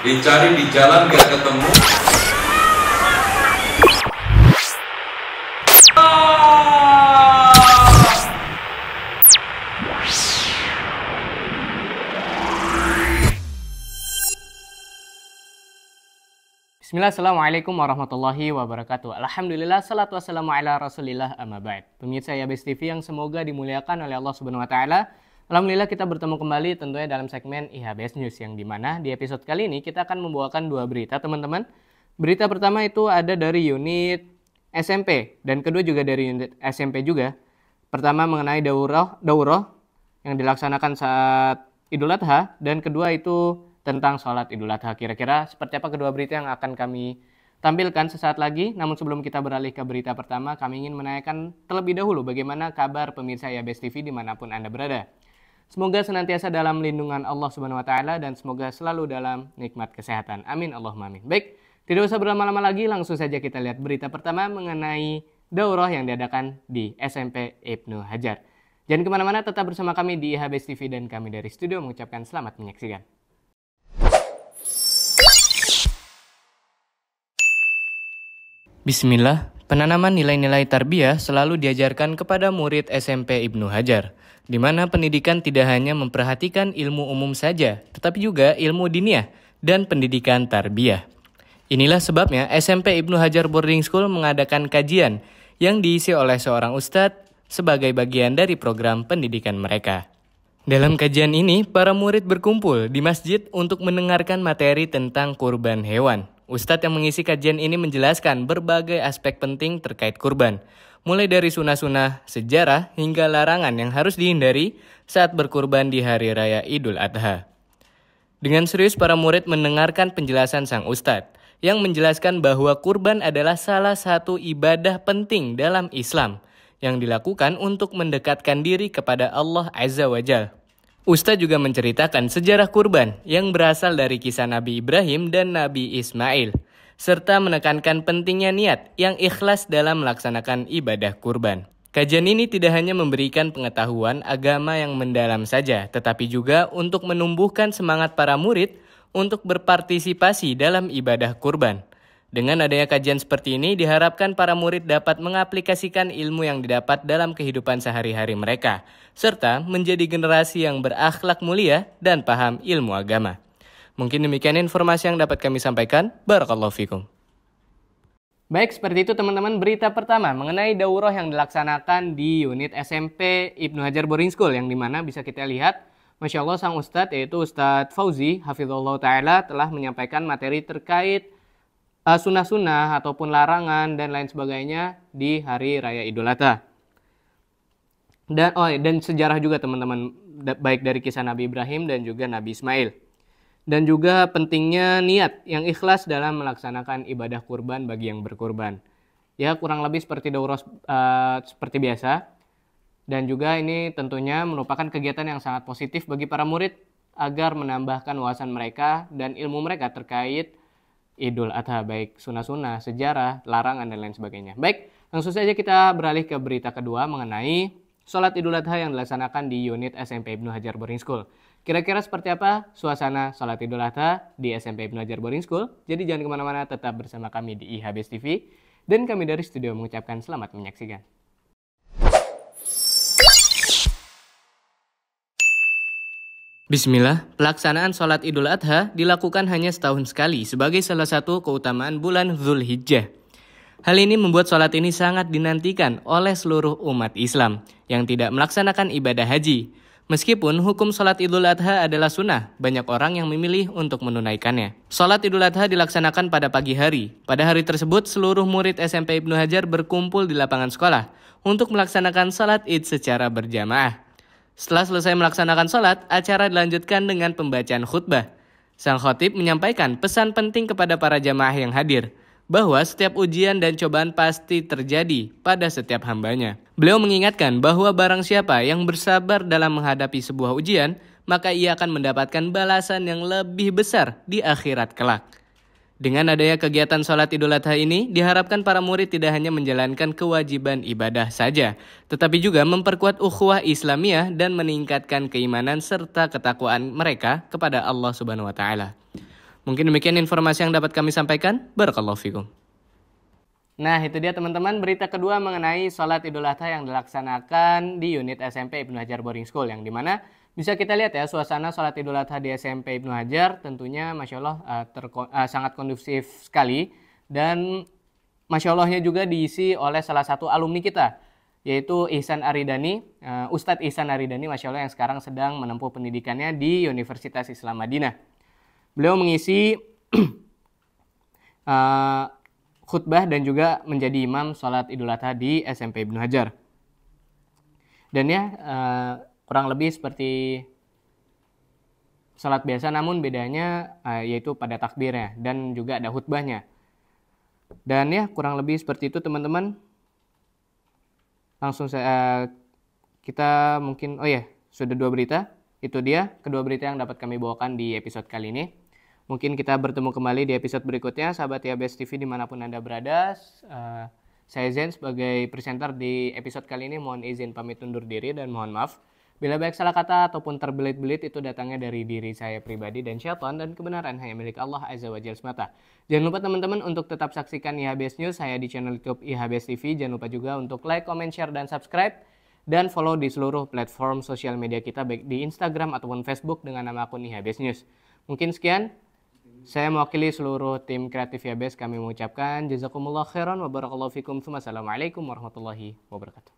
Dicari di jalan gak ketemu. Bismillah, Assalamualaikum warahmatullahi wabarakatuh. Alhamdulillah, salatu wassalamu ala rasulillah amma ba'd. Pemirsa Yabes TV yang semoga dimuliakan oleh Allah Subhanahu Wa Ta'ala. Alhamdulillah kita bertemu kembali tentunya dalam segmen IHBS News yang dimana di episode kali ini kita akan membawakan dua berita teman-teman. Berita pertama itu ada dari unit SMP dan kedua juga dari unit SMP juga. Pertama mengenai daurah daurah yang dilaksanakan saat Idul Adha dan kedua itu tentang sholat Idul Adha. Kira-kira seperti apa kedua berita yang akan kami tampilkan sesaat lagi. Namun sebelum kita beralih ke berita pertama, kami ingin menanyakan terlebih dahulu bagaimana kabar pemirsa IHBS TV dimanapun Anda berada. Semoga senantiasa dalam lindungan Allah Subhanahu wa taala dan semoga selalu dalam nikmat kesehatan. Amin Allahumma amin. Baik, tidak usah berlama-lama lagi, langsung saja kita lihat berita pertama mengenai daurah yang diadakan di SMP Ibnu Hajar. Jangan kemana-mana, tetap bersama kami di IHBS TV dan kami dari studio mengucapkan selamat menyaksikan. Bismillah, penanaman nilai-nilai tarbiyah selalu diajarkan kepada murid SMP Ibnu Hajar, di mana pendidikan tidak hanya memperhatikan ilmu umum saja, tetapi juga ilmu diniah dan pendidikan tarbiyah. Inilah sebabnya SMP Ibnu Hajar Boarding School mengadakan kajian yang diisi oleh seorang ustadz sebagai bagian dari program pendidikan mereka. Dalam kajian ini, para murid berkumpul di masjid untuk mendengarkan materi tentang kurban hewan. Ustadz yang mengisi kajian ini menjelaskan berbagai aspek penting terkait kurban, mulai dari sunah-sunah, sejarah, hingga larangan yang harus dihindari saat berkurban di Hari Raya Idul Adha. Dengan serius para murid mendengarkan penjelasan sang Ustadz, yang menjelaskan bahwa kurban adalah salah satu ibadah penting dalam Islam yang dilakukan untuk mendekatkan diri kepada Allah Azza wa Jalla. Ustadz juga menceritakan sejarah kurban yang berasal dari kisah Nabi Ibrahim dan Nabi Ismail, serta menekankan pentingnya niat yang ikhlas dalam melaksanakan ibadah kurban. Kajian ini tidak hanya memberikan pengetahuan agama yang mendalam saja, tetapi juga untuk menumbuhkan semangat para murid untuk berpartisipasi dalam ibadah kurban. Dengan adanya kajian seperti ini, diharapkan para murid dapat mengaplikasikan ilmu yang didapat dalam kehidupan sehari-hari mereka, serta menjadi generasi yang berakhlak mulia dan paham ilmu agama. Mungkin demikian informasi yang dapat kami sampaikan. Barakallahu fikum. Baik, seperti itu teman-teman berita pertama mengenai daurah yang dilaksanakan di unit SMP Ibnu Hajar Boring School yang dimana bisa kita lihat Masya Allah sang Ustadz yaitu Ustadz Fauzi Hafizullah Ta'ala telah menyampaikan materi terkait Eh, sunnah-sunnah ataupun larangan dan lain sebagainya di hari raya Idul Adha. Dan oh dan sejarah juga teman-teman baik dari kisah Nabi Ibrahim dan juga Nabi Ismail. Dan juga pentingnya niat yang ikhlas dalam melaksanakan ibadah kurban bagi yang berkurban. Ya kurang lebih seperti dauros uh, seperti biasa. Dan juga ini tentunya merupakan kegiatan yang sangat positif bagi para murid agar menambahkan wawasan mereka dan ilmu mereka terkait Idul Adha, baik sunnah-sunnah, sejarah, larangan, dan lain sebagainya. Baik, langsung saja kita beralih ke berita kedua mengenai sholat Idul Adha yang dilaksanakan di unit SMP Ibnu Hajar Boring School. Kira-kira seperti apa suasana sholat Idul Adha di SMP Ibnu Hajar Boring School? Jadi jangan kemana-mana, tetap bersama kami di IHBS TV. Dan kami dari studio mengucapkan selamat menyaksikan. Bismillah, pelaksanaan sholat Idul Adha dilakukan hanya setahun sekali sebagai salah satu keutamaan bulan Zulhijjah. Hal ini membuat sholat ini sangat dinantikan oleh seluruh umat Islam yang tidak melaksanakan ibadah haji. Meskipun hukum sholat Idul Adha adalah sunnah, banyak orang yang memilih untuk menunaikannya. Sholat Idul Adha dilaksanakan pada pagi hari. Pada hari tersebut, seluruh murid SMP Ibnu Hajar berkumpul di lapangan sekolah untuk melaksanakan sholat id secara berjamaah. Setelah selesai melaksanakan sholat, acara dilanjutkan dengan pembacaan khutbah. Sang khotib menyampaikan pesan penting kepada para jamaah yang hadir, bahwa setiap ujian dan cobaan pasti terjadi pada setiap hambanya. Beliau mengingatkan bahwa barang siapa yang bersabar dalam menghadapi sebuah ujian, maka ia akan mendapatkan balasan yang lebih besar di akhirat kelak. Dengan adanya kegiatan sholat idul adha ini, diharapkan para murid tidak hanya menjalankan kewajiban ibadah saja, tetapi juga memperkuat ukhuwah Islamiyah dan meningkatkan keimanan serta ketakwaan mereka kepada Allah Subhanahu wa taala. Mungkin demikian informasi yang dapat kami sampaikan. Barakallahu fikum. Nah, itu dia teman-teman berita kedua mengenai sholat Idul Adha yang dilaksanakan di unit SMP Ibnu Hajar Boarding School yang dimana bisa kita lihat ya suasana sholat Idul Adha di SMP Ibnu Hajar tentunya masya Allah eh, terko- eh, sangat kondusif sekali dan masya Allahnya juga diisi oleh salah satu alumni kita yaitu Ihsan Aridani, eh, Ustadz Ihsan Aridani masya Allah yang sekarang sedang menempuh pendidikannya di Universitas Islam Madinah. Beliau mengisi uh, khutbah dan juga menjadi imam sholat idul adha di SMP Ibnu Hajar. Dan ya uh, kurang lebih seperti sholat biasa namun bedanya uh, yaitu pada takbirnya dan juga ada khutbahnya. Dan ya kurang lebih seperti itu teman-teman. Langsung saya uh, eh, kita mungkin oh ya yeah, sudah dua berita. Itu dia kedua berita yang dapat kami bawakan di episode kali ini. Mungkin kita bertemu kembali di episode berikutnya, sahabat Yabes TV dimanapun Anda berada. Uh, saya Zen sebagai presenter di episode kali ini mohon izin pamit undur diri dan mohon maaf. Bila banyak salah kata ataupun terbelit-belit itu datangnya dari diri saya pribadi dan syaitan dan kebenaran hanya milik Allah Azza wa Jalla semata. Jangan lupa teman-teman untuk tetap saksikan IHBS News saya di channel YouTube IHBS TV. Jangan lupa juga untuk like, comment, share, dan subscribe. Dan follow di seluruh platform sosial media kita baik di Instagram ataupun Facebook dengan nama akun IHBS News. Mungkin sekian, saya mewakili seluruh tim kreatif Yabes kami mengucapkan jazakumullah khairan wa barakallahu fikum. Assalamualaikum warahmatullahi wabarakatuh.